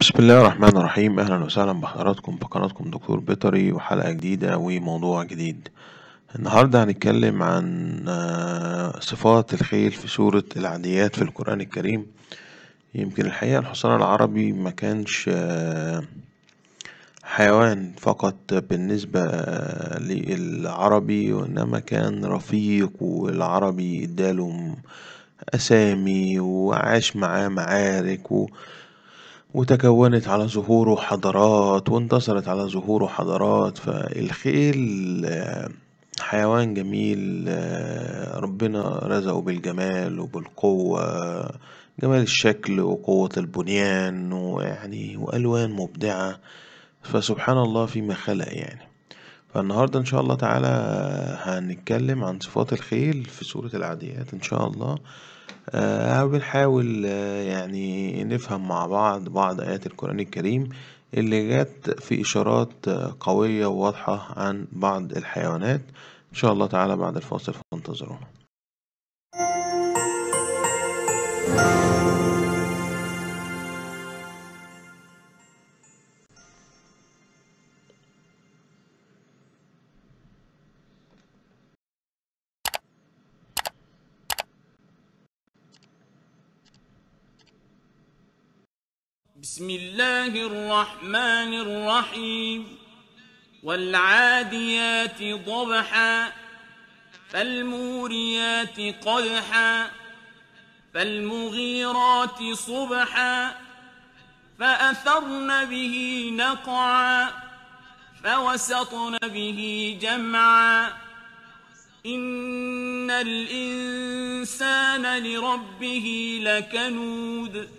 بسم الله الرحمن الرحيم اهلا وسهلا بحضراتكم في قناتكم دكتور بيطري وحلقة جديدة وموضوع جديد النهاردة هنتكلم عن آه، صفات الخيل في سورة العاديات في القرآن الكريم يمكن الحقيقة الحصان العربي ما كانش آه، حيوان فقط بالنسبة آه، للعربي وإنما كان رفيق والعربي اداله أسامي وعاش معاه معارك و... وتكونت على ظهوره حضارات وانتصرت على ظهوره حضارات فالخيل آه، حيوان جميل آه، ربنا رزقه بالجمال وبالقوة جمال الشكل وقوة البنيان ويعني وألوان مبدعة فسبحان الله فيما خلق يعني فالنهاردة إن شاء الله تعالى هنتكلم عن صفات الخيل في سورة العاديات إن شاء الله آه،, آه يعني نفهم مع بعض بعض آيات القرآن الكريم اللي جت في إشارات آه، قوية وواضحة عن بعض الحيوانات إن شاء الله تعالى بعد الفاصل فانتظرونا بسم الله الرحمن الرحيم والعاديات ضبحا فالموريات قدحا فالمغيرات صبحا فأثرن به نقعا فوسطن به جمعا إن الإنسان لربه لكنود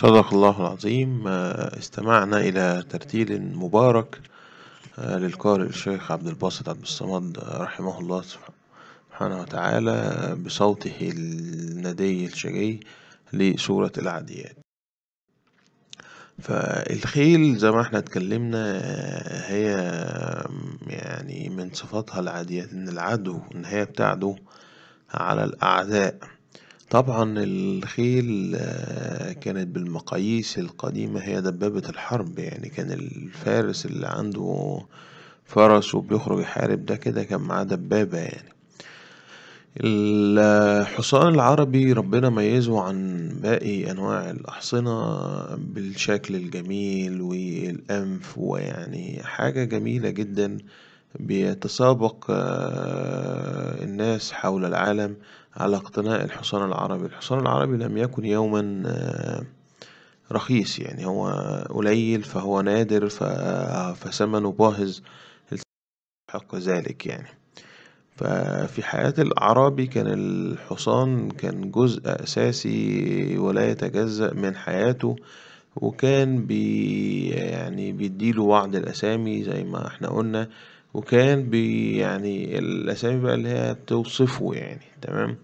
صدق الله العظيم آه، استمعنا إلى ترتيل مبارك آه، للقارئ الشيخ عبد الباسط عبد الصمد آه، رحمه الله سبحانه وتعالى بصوته الندي الشجي لسورة العاديات فالخيل زي ما احنا اتكلمنا هي يعني من صفاتها العاديات ان العدو ان هي بتعدو على الأعداء طبعا الخيل آه، كانت بالمقاييس القديمة هي دبابة الحرب يعني كان الفارس اللي عنده فرس وبيخرج يحارب ده كده كان معاه دبابة يعني الحصان العربي ربنا ميزه عن باقي انواع الاحصنة بالشكل الجميل والانف ويعني حاجة جميلة جدا بيتسابق آه، الناس حول العالم على اقتناء الحصان العربي الحصان العربي لم يكن يوما آه، رخيص يعني هو قليل فهو نادر فثمنه باهظ حق ذلك يعني ففي حياة الأعرابي كان الحصان كان جزء أساسي ولا يتجزأ من حياته وكان بي يعني بيديله بعض الأسامي زي ما احنا قلنا وكان بي يعني الأسامي بقى اللي هي توصفه يعني تمام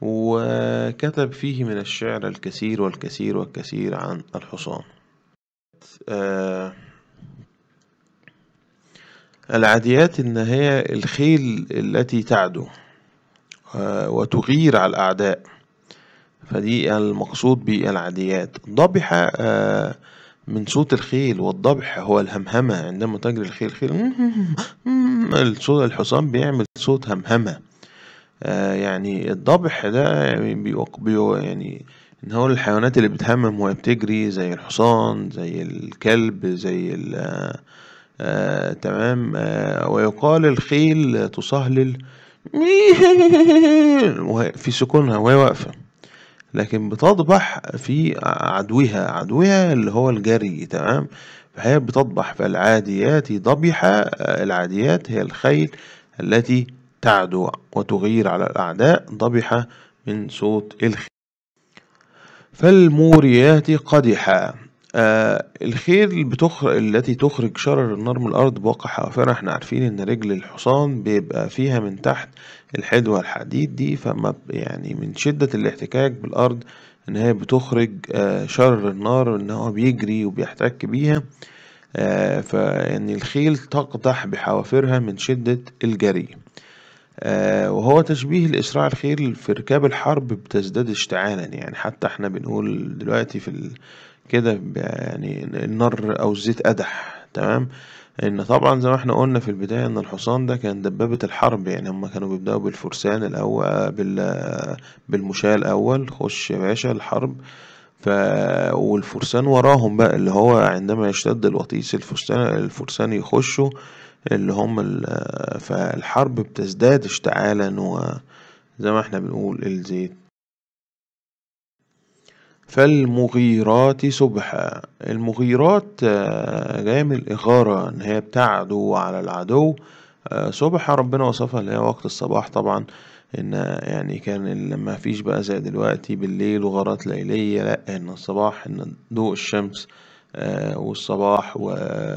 وكتب فيه من الشعر الكثير والكثير والكثير عن الحصان آه العاديات إن هي الخيل التي تعدو آه وتغير على الأعداء فدي المقصود بالعاديات ضبح آه من صوت الخيل والضبح هو الهمهمة عندما تجري الخيل خيل الصوت الحصان بيعمل صوت همهمة آه يعني الضبح ده يعني بيو يعني ان هو الحيوانات اللي بتهمم وهي بتجري زي الحصان زي الكلب زي ال آه تمام آه ويقال الخيل تسهلل في سكونها وهي واقفه لكن بتضبح في عدوها عدوها اللي هو الجري تمام فهي بتضبح فالعاديات ضبحة آه، العاديات هي الخيل التي تعدو وتغير على الأعداء ضبحة من صوت الخيل فالموريات قدحا آه الخيل بتخر... التي تخرج شرر النار من الأرض بواقع حوافرها احنا عارفين إن رجل الحصان بيبقى فيها من تحت الحدوة الحديد دي فما يعني من شدة الاحتكاك بالأرض إن هي بتخرج آه شرر النار إن هو بيجري وبيحتك بيها آه فإن الخيل تقدح بحوافرها من شدة الجري آه وهو تشبيه لإسراع الخيل في ركاب الحرب بتزداد اشتعالا يعني حتى احنا بنقول دلوقتي في كده يعني النار او الزيت قدح تمام ان طبعا زي ما احنا قلنا في البداية ان الحصان ده كان دبابة الحرب يعني هما كانوا بيبدأوا بالفرسان الاول بال بالمشاة الاول خش يا باشا الحرب ف والفرسان وراهم بقى اللي هو عندما يشتد الوطيس الفرسان الفرسان يخشوا اللي هم ال... فالحرب بتزداد اشتعالا وزي ما احنا بنقول الزيت فالمغيرات صبحا المغيرات آه، جاية من الإغارة إن هي بتعدو على العدو آه، صبحا ربنا وصفها اللي هي وقت الصباح طبعا إن آه، يعني كان لما فيش بقى زي دلوقتي بالليل وغارات ليلية لأ إن الصباح إن ضوء الشمس والصباح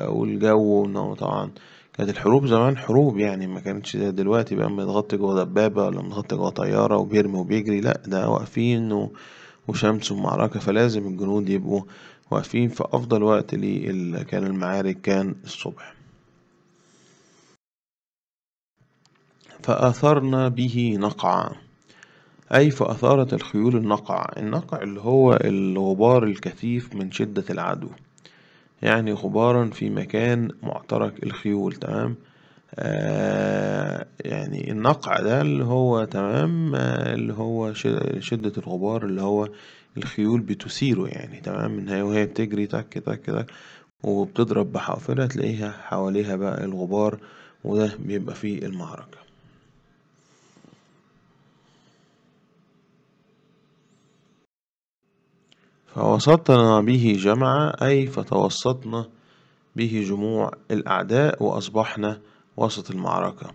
والجو طبعا كانت الحروب زمان حروب يعني ما كانتش زي دلوقتي بقى متغطي جوه دبابة ولا متغطي جوه طيارة وبيرمي وبيجري لأ ده واقفين و وشمس ومعركة فلازم الجنود يبقوا واقفين في أفضل وقت لي كان المعارك كان الصبح فأثرنا به نقعا أي فأثارت الخيول النقع النقع اللي هو الغبار الكثيف من شدة العدو يعني غبارا في مكان معترك الخيول تمام آه، يعني النقع ده اللي هو تمام آه، اللي هو شدة الغبار اللي هو الخيول بتثيره يعني تمام من هي وهي بتجري تك تك تك وبتضرب بحافرة تلاقيها حواليها بقى الغبار وده بيبقى فيه المعركة فوسطنا به جمعا أي فتوسطنا به جموع الأعداء وأصبحنا وسط المعركة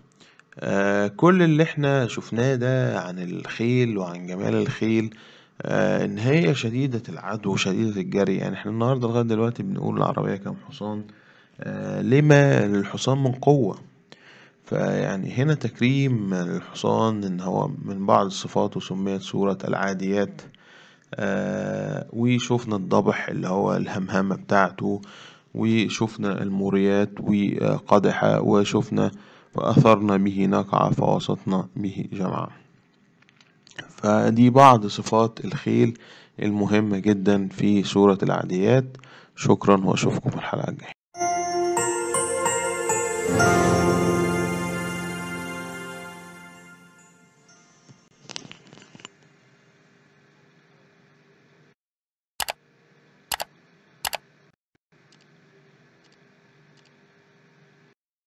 آه كل اللي احنا شفناه ده عن الخيل وعن جمال الخيل آه ان هي شديدة العدو وشديدة الجري يعني احنا النهاردة لغاية دلوقتي بنقول العربية كام حصان آه لما للحصان من قوة فيعني هنا تكريم الحصان ان هو من بعض الصفات وسميت سورة العاديات آه وشوفنا الضبح اللي هو الهمهمة بتاعته وشفنا الموريات وقدحة وشفنا فأثرنا به نقع فوسطنا به جمعا فدي بعض صفات الخيل المهمة جدا في سورة العاديات شكرا وأشوفكم الحلقة الجاية